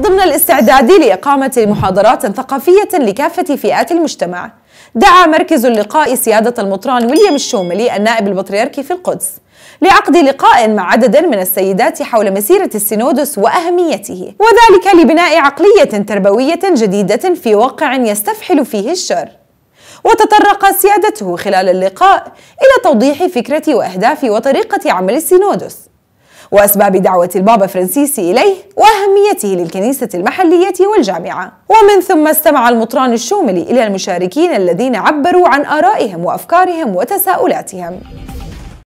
ضمن الاستعداد لإقامة محاضرات ثقافية لكافة فئات المجتمع دعا مركز اللقاء سيادة المطران ويليام الشوملي النائب البطريركي في القدس لعقد لقاء مع عدد من السيدات حول مسيرة السينودوس وأهميته وذلك لبناء عقلية تربوية جديدة في واقع يستفحل فيه الشر وتطرق سيادته خلال اللقاء إلى توضيح فكرة وأهداف وطريقة عمل السينودوس وأسباب دعوة البابا فرانسيس إليه وأهميته للكنيسة المحلية والجامعة ومن ثم استمع المطران الشوملي إلى المشاركين الذين عبروا عن آرائهم وأفكارهم وتساؤلاتهم